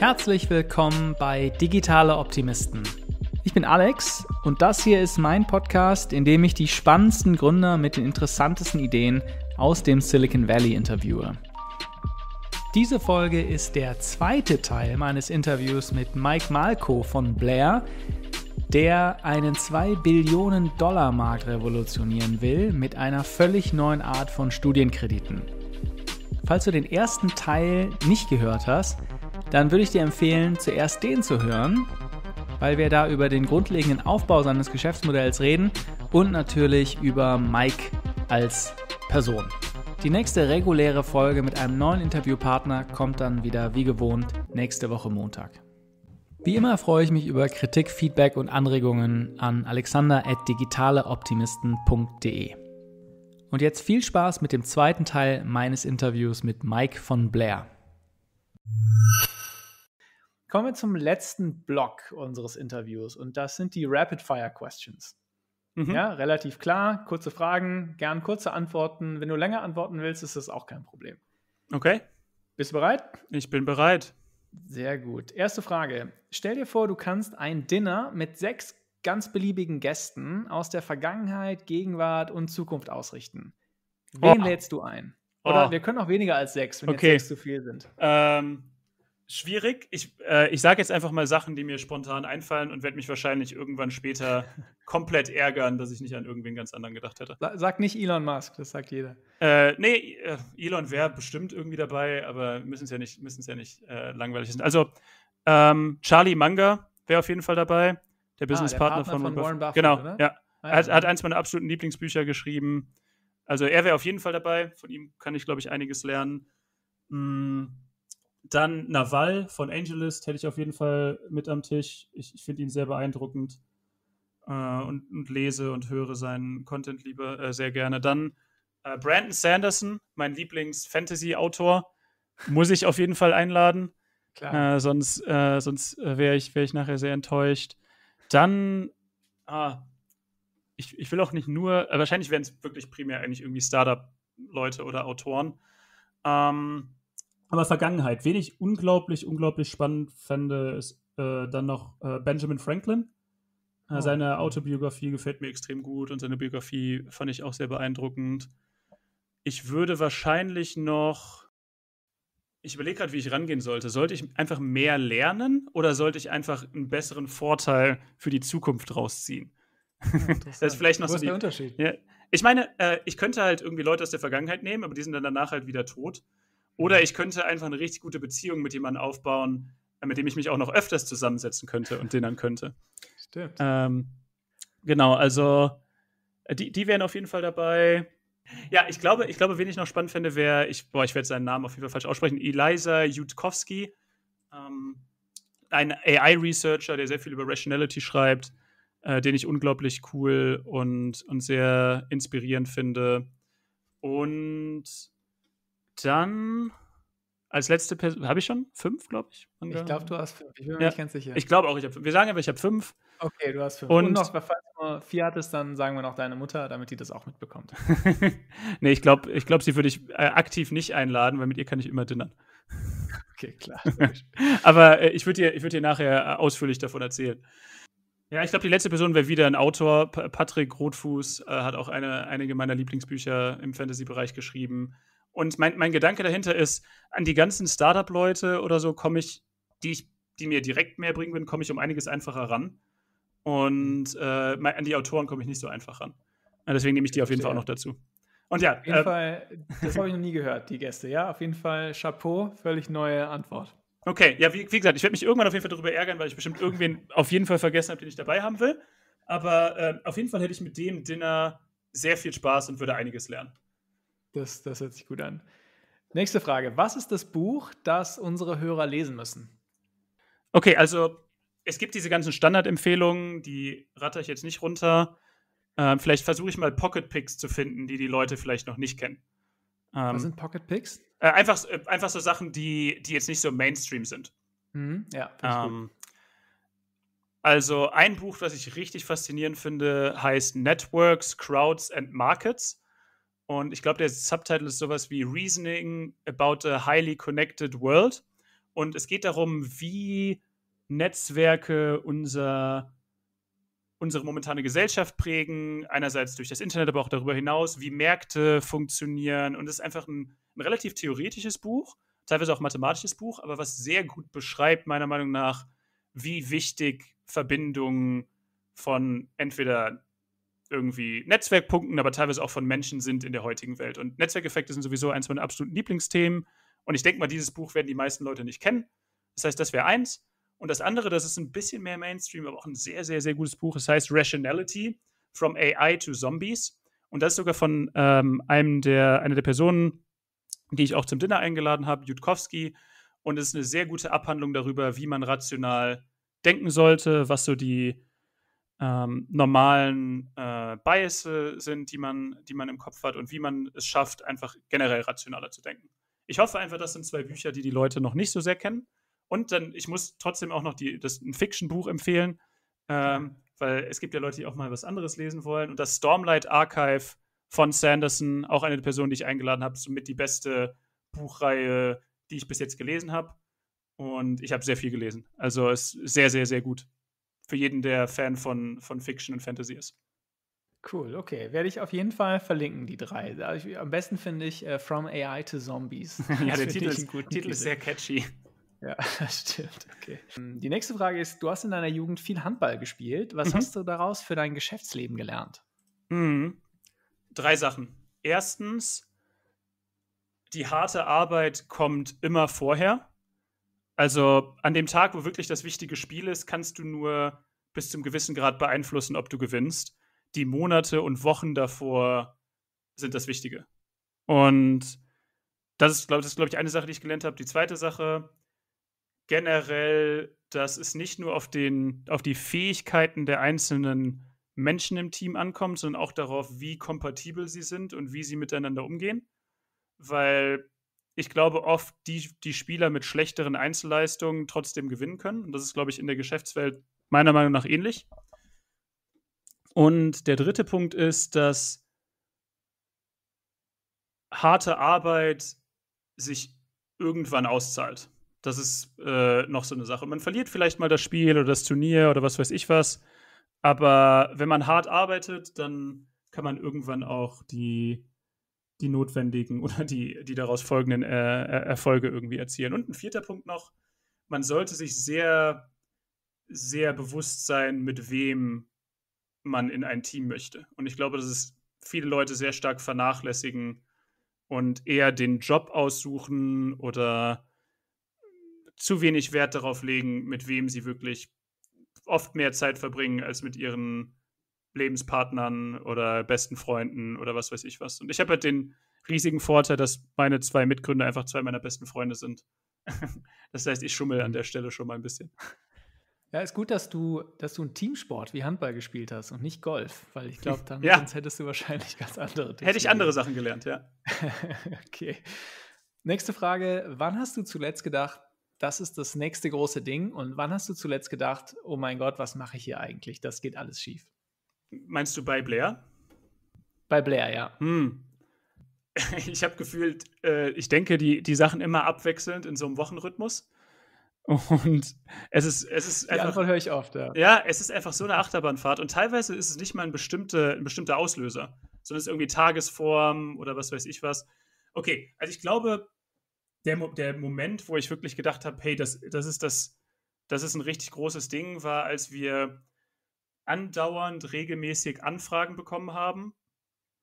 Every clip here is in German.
Herzlich willkommen bei Digitale Optimisten. Ich bin Alex und das hier ist mein Podcast, in dem ich die spannendsten Gründer mit den interessantesten Ideen aus dem Silicon Valley interviewe. Diese Folge ist der zweite Teil meines Interviews mit Mike Malko von Blair, der einen 2 Billionen Dollar Markt revolutionieren will mit einer völlig neuen Art von Studienkrediten. Falls du den ersten Teil nicht gehört hast, dann würde ich dir empfehlen, zuerst den zu hören, weil wir da über den grundlegenden Aufbau seines Geschäftsmodells reden und natürlich über Mike als Person. Die nächste reguläre Folge mit einem neuen Interviewpartner kommt dann wieder wie gewohnt nächste Woche Montag. Wie immer freue ich mich über Kritik, Feedback und Anregungen an alexander.digitaleoptimisten.de. Und jetzt viel Spaß mit dem zweiten Teil meines Interviews mit Mike von Blair. Kommen wir zum letzten Block unseres Interviews und das sind die Rapid Fire Questions. Mhm. Ja, relativ klar, kurze Fragen, gern kurze Antworten. Wenn du länger antworten willst, ist das auch kein Problem. Okay. Bist du bereit? Ich bin bereit. Sehr gut. Erste Frage. Stell dir vor, du kannst ein Dinner mit sechs ganz beliebigen Gästen aus der Vergangenheit, Gegenwart und Zukunft ausrichten. Wen oh. lädst du ein? Oder oh. wir können auch weniger als sechs, wenn okay. jetzt sechs zu viel sind. Ähm, schwierig. Ich, äh, ich sage jetzt einfach mal Sachen, die mir spontan einfallen und werde mich wahrscheinlich irgendwann später komplett ärgern, dass ich nicht an irgendwen ganz anderen gedacht hätte. Sag nicht Elon Musk, das sagt jeder. Äh, nee, äh, Elon wäre bestimmt irgendwie dabei, aber müssen es ja nicht, müssen's ja nicht äh, langweilig sein. Also ähm, Charlie Manga wäre auf jeden Fall dabei, der ah, Businesspartner ah, von, von Warren Buffett. genau, oder? ja. Ah, er hat, hat eins meiner absoluten Lieblingsbücher geschrieben. Also er wäre auf jeden Fall dabei. Von ihm kann ich, glaube ich, einiges lernen. Mm, dann Naval von Angelist hätte ich auf jeden Fall mit am Tisch. Ich, ich finde ihn sehr beeindruckend äh, und, und, lese und höre seinen Content lieber äh, sehr gerne. Dann äh, Brandon Sanderson, mein Lieblings-Fantasy-Autor, muss ich auf jeden Fall einladen. Klar. Äh, sonst äh, sonst äh, wäre ich, wär ich nachher sehr enttäuscht. Dann ah, ich, ich will auch nicht nur, äh, wahrscheinlich wären es wirklich primär eigentlich irgendwie Startup-Leute oder Autoren. Ähm, aber Vergangenheit. Wen ich unglaublich, unglaublich spannend fände, ist äh, dann noch äh, Benjamin Franklin. Äh, oh. Seine Autobiografie gefällt mir extrem gut und seine Biografie fand ich auch sehr beeindruckend. Ich würde wahrscheinlich noch. Ich überlege gerade, wie ich rangehen sollte. Sollte ich einfach mehr lernen oder sollte ich einfach einen besseren Vorteil für die Zukunft rausziehen? das ist vielleicht noch Wo so die, der Unterschied. Ja. Ich meine, äh, ich könnte halt irgendwie Leute aus der Vergangenheit nehmen, aber die sind dann danach halt wieder tot. Oder mhm. ich könnte einfach eine richtig gute Beziehung mit jemandem aufbauen, äh, mit dem ich mich auch noch öfters zusammensetzen könnte und den dann könnte. Stimmt. Ähm, genau, also äh, die, die wären auf jeden Fall dabei. Ja, ich glaube, ich glaube, wen ich noch spannend fände, wäre, ich, boah, ich werde seinen Namen auf jeden Fall falsch aussprechen, Eliza Jutkowski, ähm, ein AI-Researcher, der sehr viel über Rationality schreibt. Äh, den ich unglaublich cool und, und sehr inspirierend finde. Und dann als letzte Person, habe ich schon fünf, glaube ich. Ich glaube, du hast fünf. Ich bin mir ja. nicht ganz sicher. Ich glaube auch, ich habe fünf. Wir sagen aber, ich habe fünf. Okay, du hast fünf. Und, und noch, falls du nur vier hattest, dann sagen wir noch deine Mutter, damit die das auch mitbekommt. nee, ich glaube, ich glaub, sie würde ich äh, aktiv nicht einladen, weil mit ihr kann ich immer dinnern. Okay, klar. aber äh, ich würde dir, würd dir nachher äh, ausführlich davon erzählen. Ja, ich glaube, die letzte Person wäre wieder ein Autor. Patrick Rotfuß äh, hat auch eine, einige meiner Lieblingsbücher im Fantasy-Bereich geschrieben. Und mein, mein Gedanke dahinter ist, an die ganzen Startup-Leute oder so komme ich, die ich, die mir direkt mehr bringen würden, komme ich um einiges einfacher ran. Und äh, an die Autoren komme ich nicht so einfach ran. Deswegen nehme ich die auf jeden Fall auch noch dazu. Und ja. Auf jeden äh, Fall, das habe ich noch nie gehört, die Gäste. Ja, auf jeden Fall Chapeau, völlig neue Antwort. Okay, ja, wie, wie gesagt, ich werde mich irgendwann auf jeden Fall darüber ärgern, weil ich bestimmt irgendwen auf jeden Fall vergessen habe, den ich dabei haben will. Aber äh, auf jeden Fall hätte ich mit dem Dinner sehr viel Spaß und würde einiges lernen. Das, das hört sich gut an. Nächste Frage. Was ist das Buch, das unsere Hörer lesen müssen? Okay, also es gibt diese ganzen Standardempfehlungen, die ratter ich jetzt nicht runter. Ähm, vielleicht versuche ich mal Pocket Picks zu finden, die die Leute vielleicht noch nicht kennen. Ähm, Was sind Pocket Picks? Äh, einfach, äh, einfach so Sachen, die, die jetzt nicht so Mainstream sind. Mhm, ja, ähm, also ein Buch, was ich richtig faszinierend finde, heißt Networks, Crowds and Markets. Und ich glaube, der Subtitle ist sowas wie Reasoning about a highly connected world. Und es geht darum, wie Netzwerke unser unsere momentane Gesellschaft prägen, einerseits durch das Internet, aber auch darüber hinaus, wie Märkte funktionieren. Und es ist einfach ein, ein relativ theoretisches Buch, teilweise auch mathematisches Buch, aber was sehr gut beschreibt, meiner Meinung nach, wie wichtig Verbindungen von entweder irgendwie Netzwerkpunkten, aber teilweise auch von Menschen sind in der heutigen Welt. Und Netzwerkeffekte sind sowieso eins meiner absoluten Lieblingsthemen. Und ich denke mal, dieses Buch werden die meisten Leute nicht kennen. Das heißt, das wäre eins. Und das andere, das ist ein bisschen mehr Mainstream, aber auch ein sehr, sehr, sehr gutes Buch. Es heißt Rationality from AI to Zombies. Und das ist sogar von ähm, einem der, einer der Personen, die ich auch zum Dinner eingeladen habe, Jutkowski. Und es ist eine sehr gute Abhandlung darüber, wie man rational denken sollte, was so die ähm, normalen äh, Biases sind, die man, die man im Kopf hat und wie man es schafft, einfach generell rationaler zu denken. Ich hoffe einfach, das sind zwei Bücher, die die Leute noch nicht so sehr kennen und dann, ich muss trotzdem auch noch die, das, ein Fiction-Buch empfehlen, ähm, weil es gibt ja Leute, die auch mal was anderes lesen wollen. Und das Stormlight Archive von Sanderson, auch eine Person, die ich eingeladen habe, somit die beste Buchreihe, die ich bis jetzt gelesen habe. Und ich habe sehr viel gelesen. Also es ist sehr, sehr, sehr gut. Für jeden, der Fan von, von Fiction und Fantasy ist. Cool, okay. Werde ich auf jeden Fall verlinken, die drei. Also am besten finde ich uh, From AI to Zombies. ja, der Titel ist, Titel ist sehr catchy. Ja, stimmt. Okay. Ähm, die nächste Frage ist: Du hast in deiner Jugend viel Handball gespielt. Was mhm. hast du daraus für dein Geschäftsleben gelernt? Mhm. Drei Sachen. Erstens, die harte Arbeit kommt immer vorher. Also an dem Tag, wo wirklich das wichtige Spiel ist, kannst du nur bis zum gewissen Grad beeinflussen, ob du gewinnst. Die Monate und Wochen davor sind das Wichtige. Und das ist, glaube glaub ich, eine Sache, die ich gelernt habe. Die zweite Sache, generell, dass es nicht nur auf, den, auf die Fähigkeiten der einzelnen Menschen im Team ankommt, sondern auch darauf, wie kompatibel sie sind und wie sie miteinander umgehen. Weil ich glaube, oft die, die Spieler mit schlechteren Einzelleistungen trotzdem gewinnen können. Und das ist, glaube ich, in der Geschäftswelt meiner Meinung nach ähnlich. Und der dritte Punkt ist, dass harte Arbeit sich irgendwann auszahlt. Das ist äh, noch so eine Sache. Man verliert vielleicht mal das Spiel oder das Turnier oder was weiß ich was. Aber wenn man hart arbeitet, dann kann man irgendwann auch die, die notwendigen oder die, die daraus folgenden äh, Erfolge irgendwie erzielen. Und ein vierter Punkt noch, man sollte sich sehr, sehr bewusst sein, mit wem man in ein Team möchte. Und ich glaube, dass es viele Leute sehr stark vernachlässigen und eher den Job aussuchen oder zu wenig Wert darauf legen, mit wem sie wirklich oft mehr Zeit verbringen als mit ihren Lebenspartnern oder besten Freunden oder was weiß ich was. Und ich habe halt den riesigen Vorteil, dass meine zwei Mitgründer einfach zwei meiner besten Freunde sind. Das heißt, ich schummel an mhm. der Stelle schon mal ein bisschen. Ja, ist gut, dass du, dass du einen Teamsport wie Handball gespielt hast und nicht Golf, weil ich glaube, dann ja. sonst hättest du wahrscheinlich ganz andere. Dinge. Hätte ich andere Sachen gelernt, ja. okay. Nächste Frage: Wann hast du zuletzt gedacht, das ist das nächste große Ding. Und wann hast du zuletzt gedacht, oh mein Gott, was mache ich hier eigentlich? Das geht alles schief. Meinst du bei Blair? Bei Blair, ja. Hm. Ich habe gefühlt, äh, ich denke die, die Sachen immer abwechselnd in so einem Wochenrhythmus. Und es ist, es ist einfach. Die Antwort höre ich oft, ja. Ja, es ist einfach so eine Achterbahnfahrt. Und teilweise ist es nicht mal ein, bestimmte, ein bestimmter Auslöser, sondern es ist irgendwie Tagesform oder was weiß ich was. Okay, also ich glaube, der, der Moment, wo ich wirklich gedacht habe, hey, das, das ist das, das ist ein richtig großes Ding, war, als wir andauernd regelmäßig Anfragen bekommen haben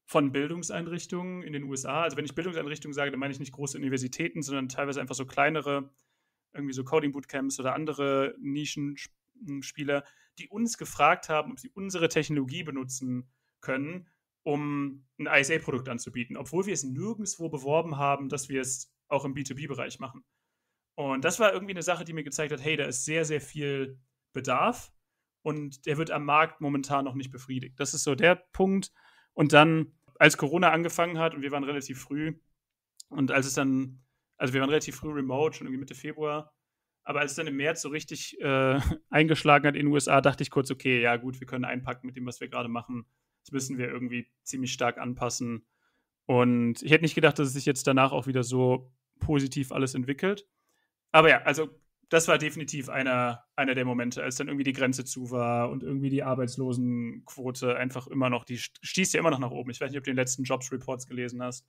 von Bildungseinrichtungen in den USA. Also wenn ich Bildungseinrichtungen sage, dann meine ich nicht große Universitäten, sondern teilweise einfach so kleinere, irgendwie so Coding-Bootcamps oder andere Nischenspieler, hm, die uns gefragt haben, ob sie unsere Technologie benutzen können, um ein ISA-Produkt anzubieten, obwohl wir es nirgendwo beworben haben, dass wir es auch im B2B-Bereich machen. Und das war irgendwie eine Sache, die mir gezeigt hat, hey, da ist sehr, sehr viel Bedarf und der wird am Markt momentan noch nicht befriedigt. Das ist so der Punkt. Und dann, als Corona angefangen hat und wir waren relativ früh und als es dann, also wir waren relativ früh remote, schon irgendwie Mitte Februar, aber als es dann im März so richtig äh, eingeschlagen hat in den USA, dachte ich kurz, okay, ja gut, wir können einpacken mit dem, was wir gerade machen. Das müssen wir irgendwie ziemlich stark anpassen. Und ich hätte nicht gedacht, dass es sich jetzt danach auch wieder so positiv alles entwickelt. Aber ja, also das war definitiv einer, einer der Momente, als dann irgendwie die Grenze zu war und irgendwie die Arbeitslosenquote einfach immer noch, die stieß ja immer noch nach oben. Ich weiß nicht, ob du den letzten Jobs-Reports gelesen hast.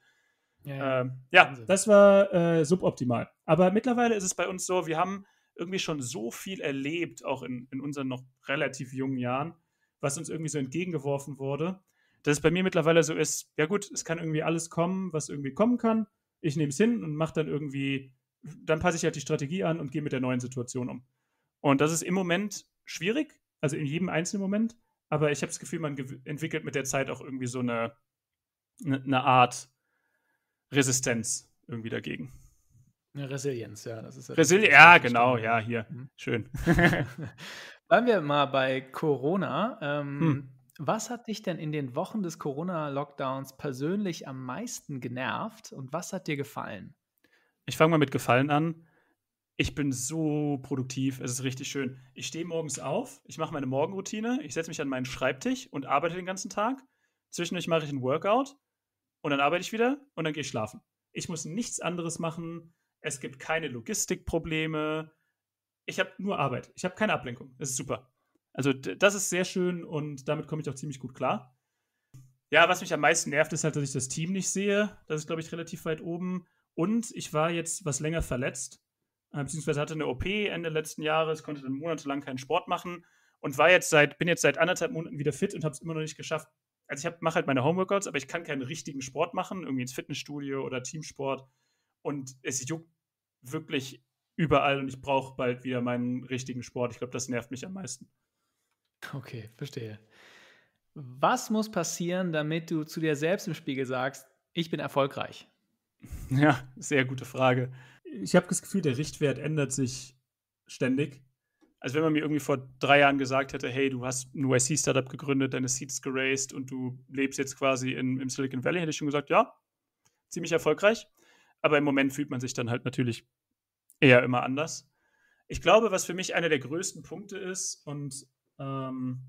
Ja, Ähm, ja das war äh, suboptimal. Aber mittlerweile ist es bei uns so, wir haben irgendwie schon so viel erlebt, auch in, in unseren noch relativ jungen Jahren, was uns irgendwie so entgegengeworfen wurde, dass es bei mir mittlerweile so ist, ja gut, es kann irgendwie alles kommen, was irgendwie kommen kann ich nehme es hin und mache dann irgendwie, dann passe ich halt die Strategie an und gehe mit der neuen Situation um. Und das ist im Moment schwierig, also in jedem einzelnen Moment, aber ich habe das Gefühl, man entwickelt mit der Zeit auch irgendwie so eine, eine ne Art Resistenz irgendwie dagegen. Eine Resilienz, ja. Das ist ja, Resili ja genau, ja, hier. Mhm. Schön. Bleiben wir mal bei Corona. Ähm, hm. Was hat dich denn in den Wochen des Corona-Lockdowns persönlich am meisten genervt und was hat dir gefallen? Ich fange mal mit Gefallen an. Ich bin so produktiv, es ist richtig schön. Ich stehe morgens auf, ich mache meine Morgenroutine, ich setze mich an meinen Schreibtisch und arbeite den ganzen Tag. Zwischendurch mache ich einen Workout und dann arbeite ich wieder und dann gehe ich schlafen. Ich muss nichts anderes machen. Es gibt keine Logistikprobleme. Ich habe nur Arbeit. Ich habe keine Ablenkung. Es ist super. Also das ist sehr schön und damit komme ich auch ziemlich gut klar. Ja, was mich am meisten nervt, ist halt, dass ich das Team nicht sehe. Das ist, glaube ich, relativ weit oben. Und ich war jetzt was länger verletzt, äh, beziehungsweise hatte eine OP Ende letzten Jahres, konnte dann monatelang keinen Sport machen und war jetzt seit, bin jetzt seit anderthalb Monaten wieder fit und habe es immer noch nicht geschafft. Also ich mache halt meine Homeworkouts, aber ich kann keinen richtigen Sport machen, irgendwie ins Fitnessstudio oder Teamsport. Und es juckt wirklich überall und ich brauche bald wieder meinen richtigen Sport. Ich glaube, das nervt mich am meisten. Okay, verstehe. Was muss passieren, damit du zu dir selbst im Spiegel sagst, ich bin erfolgreich? Ja, sehr gute Frage. Ich habe das Gefühl, der Richtwert ändert sich ständig. Also wenn man mir irgendwie vor drei Jahren gesagt hätte, hey, du hast ein YC-Startup gegründet, deine Seeds geraced und du lebst jetzt quasi in, im Silicon Valley, hätte ich schon gesagt, ja, ziemlich erfolgreich. Aber im Moment fühlt man sich dann halt natürlich eher immer anders. Ich glaube, was für mich einer der größten Punkte ist, und ähm,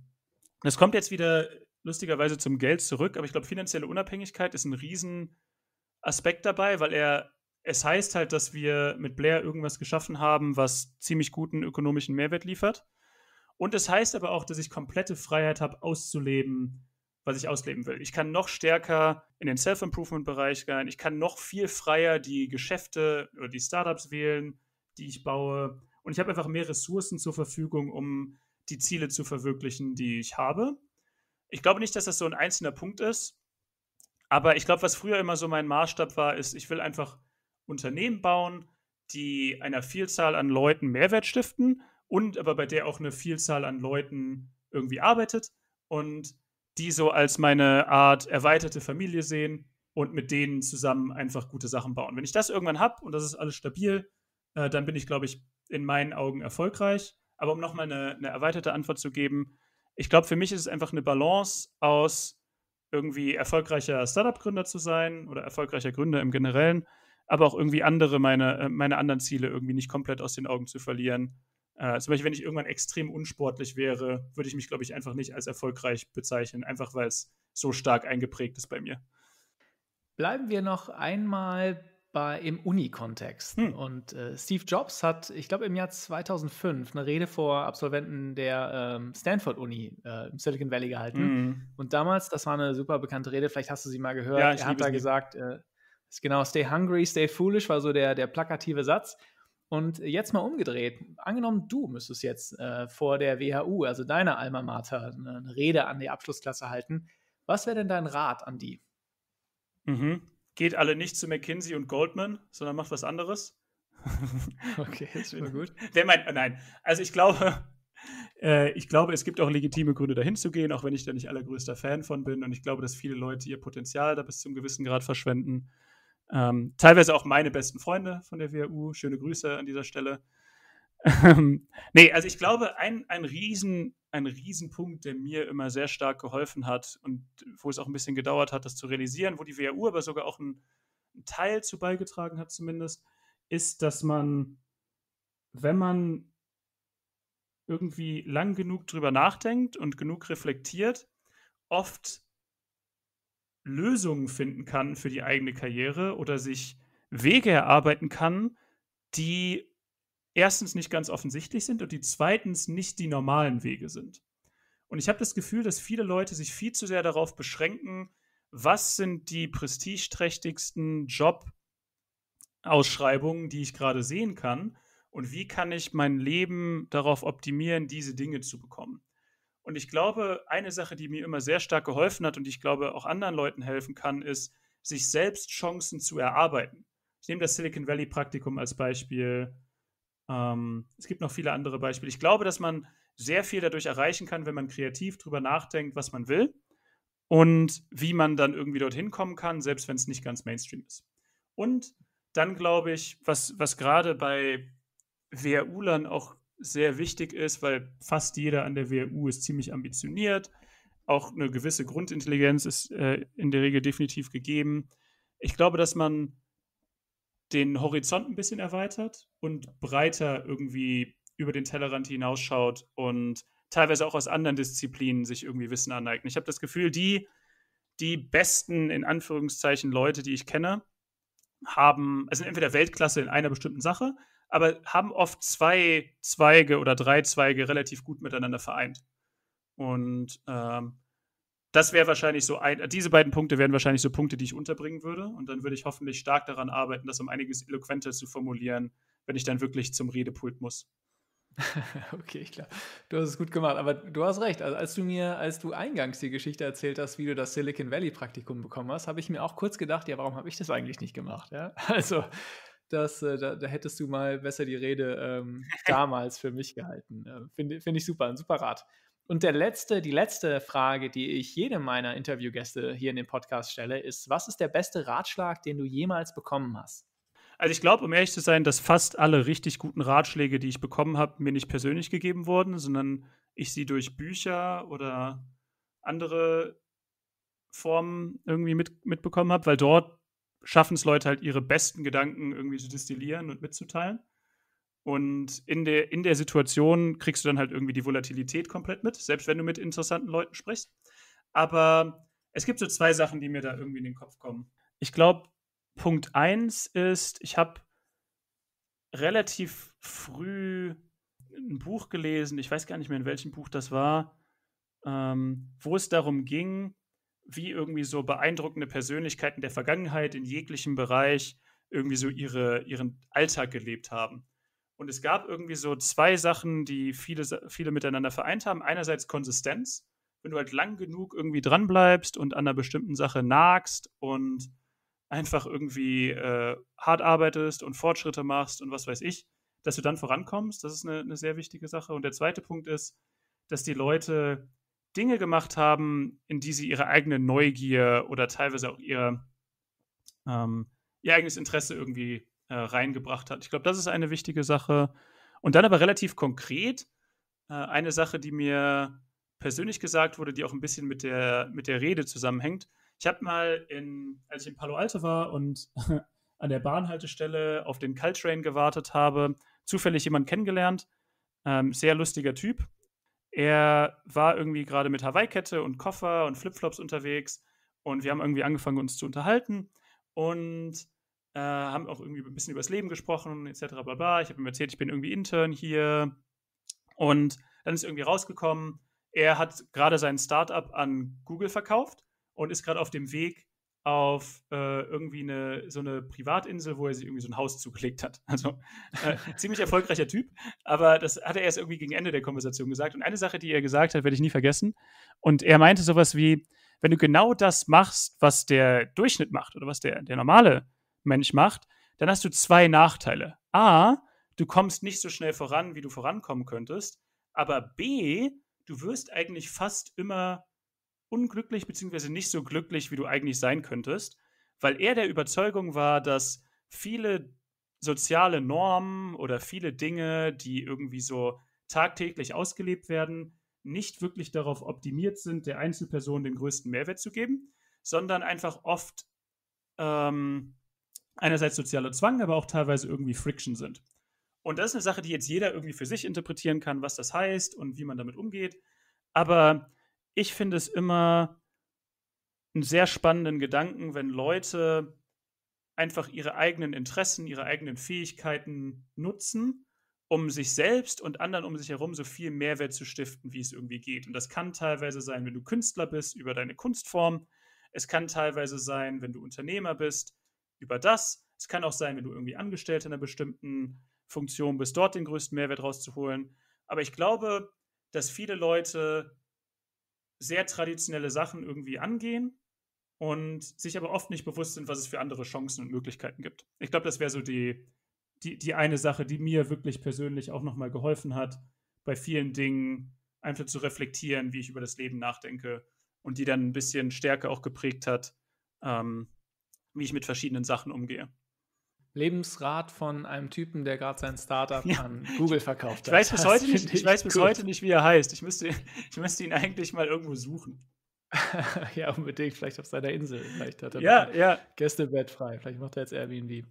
das kommt jetzt wieder lustigerweise zum Geld zurück, aber ich glaube, finanzielle Unabhängigkeit ist ein Riesenaspekt dabei, weil er, es heißt halt, dass wir mit Blair irgendwas geschaffen haben, was ziemlich guten ökonomischen Mehrwert liefert. Und es heißt aber auch, dass ich komplette Freiheit habe, auszuleben, was ich ausleben will. Ich kann noch stärker in den Self-Improvement-Bereich gehen, ich kann noch viel freier die Geschäfte oder die Startups wählen, die ich baue. Und ich habe einfach mehr Ressourcen zur Verfügung, um die Ziele zu verwirklichen, die ich habe. Ich glaube nicht, dass das so ein einzelner Punkt ist, aber ich glaube, was früher immer so mein Maßstab war, ist, ich will einfach Unternehmen bauen, die einer Vielzahl an Leuten Mehrwert stiften und aber bei der auch eine Vielzahl an Leuten irgendwie arbeitet und die so als meine Art erweiterte Familie sehen und mit denen zusammen einfach gute Sachen bauen. Wenn ich das irgendwann habe und das ist alles stabil, äh, dann bin ich, glaube ich, in meinen Augen erfolgreich. Aber um nochmal eine, eine erweiterte Antwort zu geben, ich glaube, für mich ist es einfach eine Balance aus irgendwie erfolgreicher Startup-Gründer zu sein oder erfolgreicher Gründer im Generellen, aber auch irgendwie andere, meine, äh, meine anderen Ziele irgendwie nicht komplett aus den Augen zu verlieren. Äh, zum Beispiel, wenn ich irgendwann extrem unsportlich wäre, würde ich mich, glaube ich, einfach nicht als erfolgreich bezeichnen, einfach weil es so stark eingeprägt ist bei mir. Bleiben wir noch einmal bei, im Uni-Kontext. Hm. Und äh, Steve Jobs hat, ich glaube, im Jahr 2005 eine Rede vor Absolventen der ähm, Stanford-Uni äh, im Silicon Valley gehalten. Mhm. Und damals, das war eine super bekannte Rede, vielleicht hast du sie mal gehört, ja, er hat da lieb. gesagt, äh, genau, stay hungry, stay foolish, war so der, der plakative Satz. Und jetzt mal umgedreht. Angenommen, du müsstest jetzt äh, vor der WHU, also deiner Alma Mater, eine Rede an die Abschlussklasse halten. Was wäre denn dein Rat an die? Mhm geht alle nicht zu McKinsey und Goldman, sondern macht was anderes. Okay, das wäre gut. Wer meint, nein, also ich glaube, äh, ich glaube, es gibt auch legitime Gründe, dahin zu gehen, auch wenn ich da nicht allergrößter Fan von bin. Und ich glaube, dass viele Leute ihr Potenzial da bis zum gewissen Grad verschwenden. Ähm, teilweise auch meine besten Freunde von der WU. Schöne Grüße an dieser Stelle. Ähm, nee, also ich glaube, ein, ein, Riesen, ein Riesenpunkt, der mir immer sehr stark geholfen hat und wo es auch ein bisschen gedauert hat, das zu realisieren, wo die WHO aber sogar auch einen, einen Teil zu beigetragen hat, zumindest, ist, dass man, wenn man irgendwie lang genug drüber nachdenkt und genug reflektiert, oft Lösungen finden kann für die eigene Karriere oder sich Wege erarbeiten kann, die erstens nicht ganz offensichtlich sind und die zweitens nicht die normalen Wege sind. Und ich habe das Gefühl, dass viele Leute sich viel zu sehr darauf beschränken, was sind die prestigeträchtigsten Jobausschreibungen, die ich gerade sehen kann und wie kann ich mein Leben darauf optimieren, diese Dinge zu bekommen. Und ich glaube, eine Sache, die mir immer sehr stark geholfen hat und ich glaube auch anderen Leuten helfen kann, ist, sich selbst Chancen zu erarbeiten. Ich nehme das Silicon Valley Praktikum als Beispiel ähm, es gibt noch viele andere Beispiele. Ich glaube, dass man sehr viel dadurch erreichen kann, wenn man kreativ darüber nachdenkt, was man will und wie man dann irgendwie dorthin kommen kann, selbst wenn es nicht ganz Mainstream ist. Und dann glaube ich, was, was gerade bei WHU-Lern auch sehr wichtig ist, weil fast jeder an der WRU ist ziemlich ambitioniert. Auch eine gewisse Grundintelligenz ist äh, in der Regel definitiv gegeben. Ich glaube, dass man den Horizont ein bisschen erweitert und breiter irgendwie über den Tellerrand hinausschaut und teilweise auch aus anderen Disziplinen sich irgendwie Wissen aneignet. Ich habe das Gefühl, die, die besten, in Anführungszeichen, Leute, die ich kenne, haben, also entweder Weltklasse in einer bestimmten Sache, aber haben oft zwei Zweige oder drei Zweige relativ gut miteinander vereint. Und ähm, das wäre wahrscheinlich so ein, diese beiden Punkte wären wahrscheinlich so Punkte, die ich unterbringen würde. Und dann würde ich hoffentlich stark daran arbeiten, das um einiges eloquenter zu formulieren, wenn ich dann wirklich zum Redepult muss. okay, klar. Du hast es gut gemacht, aber du hast recht. Also als du mir, als du eingangs die Geschichte erzählt hast, wie du das Silicon Valley Praktikum bekommen hast, habe ich mir auch kurz gedacht, ja, warum habe ich das eigentlich nicht gemacht? Ja? Also das, äh, da, da, hättest du mal besser die Rede ähm, damals für mich gehalten. Äh, Finde find ich super, ein super Rat. Und der letzte, die letzte Frage, die ich jedem meiner Interviewgäste hier in dem Podcast stelle, ist: Was ist der beste Ratschlag, den du jemals bekommen hast? Also ich glaube, um ehrlich zu sein, dass fast alle richtig guten Ratschläge, die ich bekommen habe, mir nicht persönlich gegeben wurden, sondern ich sie durch Bücher oder andere Formen irgendwie mit, mitbekommen habe, weil dort schaffen es Leute halt, ihre besten Gedanken irgendwie zu destillieren und mitzuteilen. Und in der, in der Situation kriegst du dann halt irgendwie die Volatilität komplett mit, selbst wenn du mit interessanten Leuten sprichst. Aber es gibt so zwei Sachen, die mir da irgendwie in den Kopf kommen. Ich glaube, Punkt eins ist, ich habe relativ früh ein Buch gelesen, ich weiß gar nicht mehr, in welchem Buch das war, ähm, wo es darum ging, wie irgendwie so beeindruckende Persönlichkeiten der Vergangenheit in jeglichem Bereich irgendwie so ihre, ihren Alltag gelebt haben. Und es gab irgendwie so zwei Sachen, die viele, viele miteinander vereint haben. Einerseits Konsistenz. Wenn du halt lang genug irgendwie dran bleibst und an einer bestimmten Sache nagst und einfach irgendwie äh, hart arbeitest und Fortschritte machst und was weiß ich, dass du dann vorankommst, das ist eine, eine sehr wichtige Sache. Und der zweite Punkt ist, dass die Leute Dinge gemacht haben, in die sie ihre eigene Neugier oder teilweise auch ihr, ähm, ihr eigenes Interesse irgendwie äh, reingebracht hat. Ich glaube, das ist eine wichtige Sache. Und dann aber relativ konkret äh, eine Sache, die mir persönlich gesagt wurde, die auch ein bisschen mit der, mit der Rede zusammenhängt. Ich habe mal, in, als ich in Palo Alto war und an der Bahnhaltestelle auf den Caltrain gewartet habe, zufällig jemanden kennengelernt. Ähm, sehr lustiger Typ. Er war irgendwie gerade mit Hawaii-Kette und Koffer und Flipflops unterwegs und wir haben irgendwie angefangen, uns zu unterhalten. Und äh, haben auch irgendwie ein bisschen über das Leben gesprochen, etc. Bla Ich habe ihm erzählt, ich bin irgendwie Intern hier. Und dann ist irgendwie rausgekommen, er hat gerade sein Startup an Google verkauft und ist gerade auf dem Weg auf äh, irgendwie eine, so eine Privatinsel, wo er sich irgendwie so ein Haus zugelegt hat. Also äh, ziemlich erfolgreicher Typ, aber das hat er erst irgendwie gegen Ende der Konversation gesagt. Und eine Sache, die er gesagt hat, werde ich nie vergessen. Und er meinte sowas wie, wenn du genau das machst, was der Durchschnitt macht oder was der, der normale Mensch macht, dann hast du zwei Nachteile. A, du kommst nicht so schnell voran, wie du vorankommen könntest, aber B, du wirst eigentlich fast immer unglücklich beziehungsweise nicht so glücklich, wie du eigentlich sein könntest, weil er der Überzeugung war, dass viele soziale Normen oder viele Dinge, die irgendwie so tagtäglich ausgelebt werden, nicht wirklich darauf optimiert sind, der Einzelperson den größten Mehrwert zu geben, sondern einfach oft ähm, einerseits sozialer Zwang, aber auch teilweise irgendwie Friction sind. Und das ist eine Sache, die jetzt jeder irgendwie für sich interpretieren kann, was das heißt und wie man damit umgeht. Aber ich finde es immer einen sehr spannenden Gedanken, wenn Leute einfach ihre eigenen Interessen, ihre eigenen Fähigkeiten nutzen, um sich selbst und anderen um sich herum so viel Mehrwert zu stiften, wie es irgendwie geht. Und das kann teilweise sein, wenn du Künstler bist, über deine Kunstform. Es kann teilweise sein, wenn du Unternehmer bist, über das. Es kann auch sein, wenn du irgendwie Angestellter in einer bestimmten Funktion bist, dort den größten Mehrwert rauszuholen. Aber ich glaube, dass viele Leute sehr traditionelle Sachen irgendwie angehen und sich aber oft nicht bewusst sind, was es für andere Chancen und Möglichkeiten gibt. Ich glaube, das wäre so die, die, die eine Sache, die mir wirklich persönlich auch nochmal geholfen hat, bei vielen Dingen einfach zu reflektieren, wie ich über das Leben nachdenke und die dann ein bisschen stärker auch geprägt hat, ähm, wie ich mit verschiedenen Sachen umgehe. Lebensrat von einem Typen, der gerade sein Startup ja. an Google verkauft hat. Ich weiß bis, heute nicht, ich, ich weiß bis heute nicht, wie er heißt. Ich müsste, ich müsste ihn eigentlich mal irgendwo suchen. ja, unbedingt. Vielleicht auf seiner Insel. Vielleicht hat er ja, ja. Gästebett frei. Vielleicht macht er jetzt Airbnb.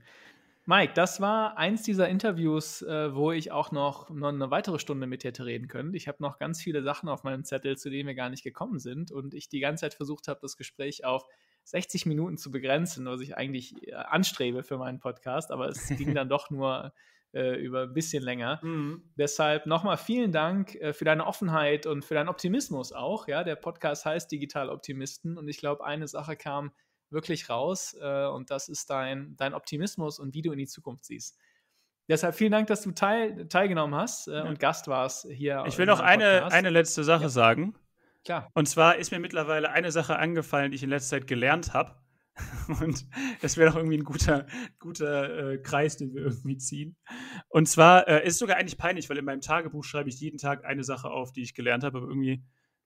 Mike, das war eins dieser Interviews, äh, wo ich auch noch, noch eine weitere Stunde mit dir hätte reden können. Ich habe noch ganz viele Sachen auf meinem Zettel, zu denen wir gar nicht gekommen sind und ich die ganze Zeit versucht habe, das Gespräch auf 60 Minuten zu begrenzen, was ich eigentlich äh, anstrebe für meinen Podcast, aber es ging dann doch nur äh, über ein bisschen länger. Mhm. Deshalb nochmal vielen Dank äh, für deine Offenheit und für deinen Optimismus auch. Ja, der Podcast heißt Digital Optimisten und ich glaube, eine Sache kam wirklich raus äh, und das ist dein, dein Optimismus und wie du in die Zukunft siehst. Deshalb vielen Dank, dass du teil, teilgenommen hast äh, ja. und Gast warst hier. Ich will noch eine, eine letzte Sache ja. sagen. Klar. Und zwar ist mir mittlerweile eine Sache angefallen, die ich in letzter Zeit gelernt habe. Und das wäre doch irgendwie ein guter, guter äh, Kreis, den wir irgendwie ziehen. Und zwar äh, ist es sogar eigentlich peinlich, weil in meinem Tagebuch schreibe ich jeden Tag eine Sache auf, die ich gelernt habe, aber irgendwie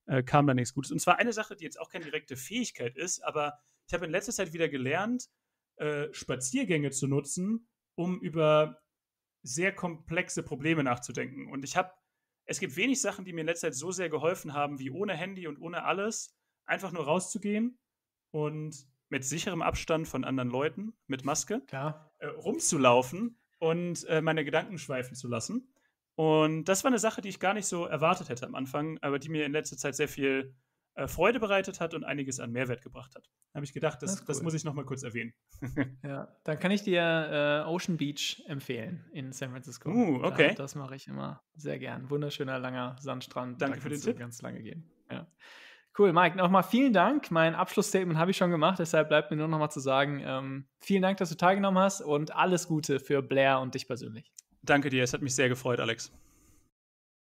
äh, kam da nichts Gutes. Und zwar eine Sache, die jetzt auch keine direkte Fähigkeit ist, aber ich habe in letzter Zeit wieder gelernt, äh, Spaziergänge zu nutzen, um über sehr komplexe Probleme nachzudenken. Und ich habe es gibt wenig Sachen, die mir in letzter Zeit so sehr geholfen haben, wie ohne Handy und ohne alles einfach nur rauszugehen und mit sicherem Abstand von anderen Leuten, mit Maske, äh, rumzulaufen und äh, meine Gedanken schweifen zu lassen. Und das war eine Sache, die ich gar nicht so erwartet hätte am Anfang, aber die mir in letzter Zeit sehr viel äh, Freude bereitet hat und einiges an Mehrwert gebracht hat. habe ich gedacht, das, das, cool. das muss ich nochmal kurz erwähnen. ja, dann kann ich dir äh, Ocean Beach empfehlen in San Francisco. Uh, okay. Da, das mache ich immer sehr gern. Wunderschöner, langer Sandstrand. Danke da für den Tipp. ganz lange gehen. Ja. Cool, Mike, nochmal vielen Dank. Mein Abschlussstatement habe ich schon gemacht, deshalb bleibt mir nur nochmal zu sagen, ähm, vielen Dank, dass du teilgenommen hast und alles Gute für Blair und dich persönlich. Danke dir, es hat mich sehr gefreut, Alex.